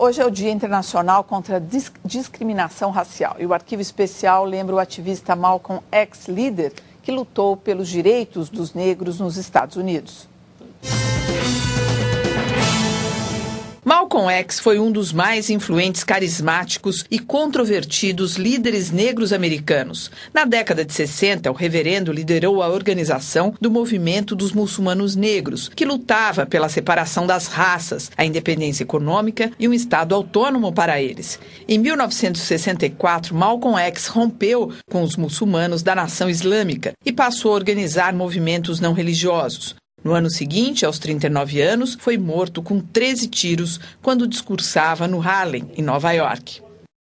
Hoje é o Dia Internacional contra a Dis Discriminação Racial e o Arquivo Especial lembra o ativista Malcolm X, líder que lutou pelos direitos dos negros nos Estados Unidos. Malcolm X foi um dos mais influentes, carismáticos e controvertidos líderes negros americanos. Na década de 60, o reverendo liderou a organização do Movimento dos Muçulmanos Negros, que lutava pela separação das raças, a independência econômica e um Estado autônomo para eles. Em 1964, Malcolm X rompeu com os muçulmanos da nação islâmica e passou a organizar movimentos não religiosos. No ano seguinte, aos 39 anos, foi morto com 13 tiros quando discursava no Harlem, em Nova York.